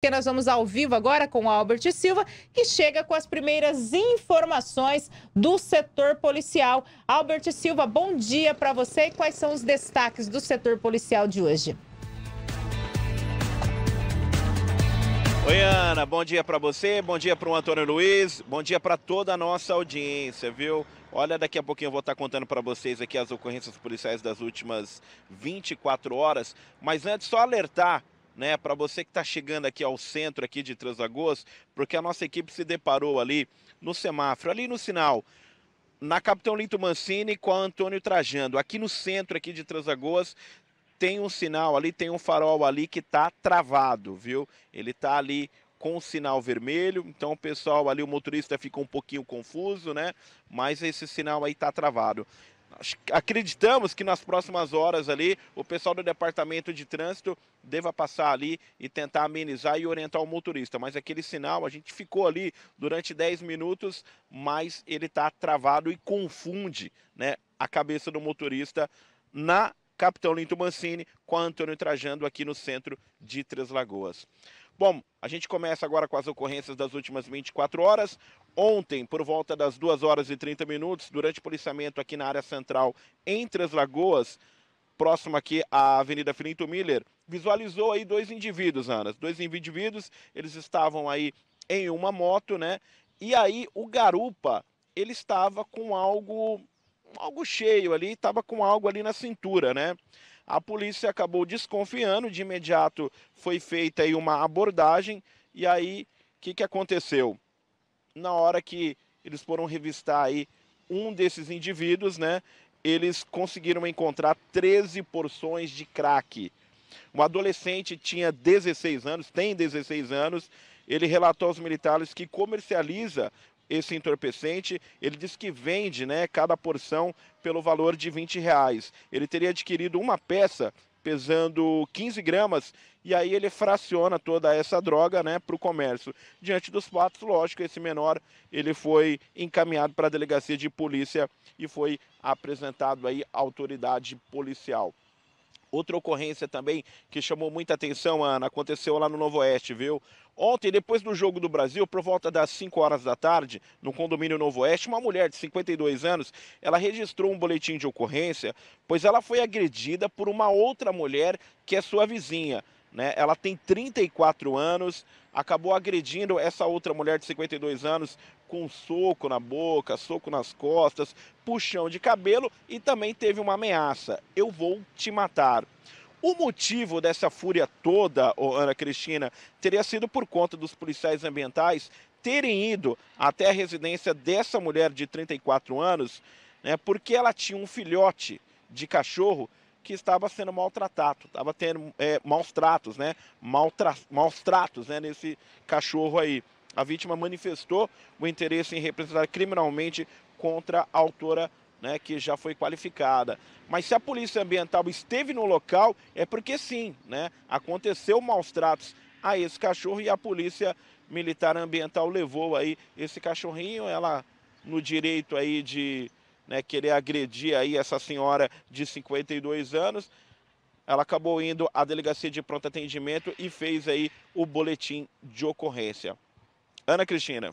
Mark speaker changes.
Speaker 1: porque nós vamos ao vivo agora com o Albert Silva, que chega com as primeiras informações do setor policial. Albert Silva, bom dia para você e quais são os destaques do setor policial de hoje? Oi, Ana, bom dia para você, bom dia para o Antônio Luiz, bom dia para toda a nossa audiência, viu? Olha, daqui a pouquinho eu vou estar tá contando para vocês aqui as ocorrências policiais das últimas 24 horas, mas antes só alertar né, para você que está chegando aqui ao centro aqui de Transagoas, porque a nossa equipe se deparou ali no semáforo, ali no sinal, na Capitão Lito Mancini com a Antônio Trajando, aqui no centro aqui de Transagoas, tem um sinal ali, tem um farol ali que está travado, viu? Ele está ali com o sinal vermelho, então o pessoal ali, o motorista ficou um pouquinho confuso, né? Mas esse sinal aí está travado acreditamos que nas próximas horas ali o pessoal do departamento de trânsito deva passar ali e tentar amenizar e orientar o motorista, mas aquele sinal a gente ficou ali durante 10 minutos, mas ele está travado e confunde, né, a cabeça do motorista na Capitão Linto Mancini com a Antônio Trajando aqui no centro de Três Lagoas. Bom, a gente começa agora com as ocorrências das últimas 24 horas. Ontem, por volta das 2 horas e 30 minutos, durante policiamento aqui na área central, entre as lagoas, próximo aqui à Avenida Filinto Miller, visualizou aí dois indivíduos, Ana. Dois indivíduos, eles estavam aí em uma moto, né? E aí o garupa, ele estava com algo algo cheio ali, estava com algo ali na cintura, né? A polícia acabou desconfiando, de imediato foi feita aí uma abordagem e aí o que, que aconteceu? na hora que eles foram revistar aí um desses indivíduos, né? Eles conseguiram encontrar 13 porções de crack. Um adolescente tinha 16 anos, tem 16 anos, ele relatou aos militares que comercializa esse entorpecente, ele diz que vende né, cada porção pelo valor de 20 reais. Ele teria adquirido uma peça pesando 15 gramas e aí ele fraciona toda essa droga né, para o comércio. Diante dos fatos, lógico, esse menor ele foi encaminhado para a delegacia de polícia e foi apresentado aí à autoridade policial. Outra ocorrência também que chamou muita atenção, Ana, aconteceu lá no Novo Oeste, viu? Ontem, depois do Jogo do Brasil, por volta das 5 horas da tarde, no condomínio Novo Oeste, uma mulher de 52 anos, ela registrou um boletim de ocorrência, pois ela foi agredida por uma outra mulher que é sua vizinha. Né? Ela tem 34 anos, acabou agredindo essa outra mulher de 52 anos com um soco na boca, soco nas costas, puxão de cabelo e também teve uma ameaça: eu vou te matar. O motivo dessa fúria toda, Ana Cristina, teria sido por conta dos policiais ambientais terem ido até a residência dessa mulher de 34 anos, né, porque ela tinha um filhote de cachorro que estava sendo maltratado, estava tendo é, maus tratos, né? Maltra, maus tratos né? nesse cachorro aí. A vítima manifestou o interesse em representar criminalmente contra a autora né, que já foi qualificada. Mas se a polícia ambiental esteve no local, é porque sim, né, aconteceu maus tratos a esse cachorro e a polícia militar ambiental levou aí esse cachorrinho, ela no direito aí de né, querer agredir aí essa senhora de 52 anos. Ela acabou indo à delegacia de pronto atendimento e fez aí o boletim de ocorrência. Ana Cristina.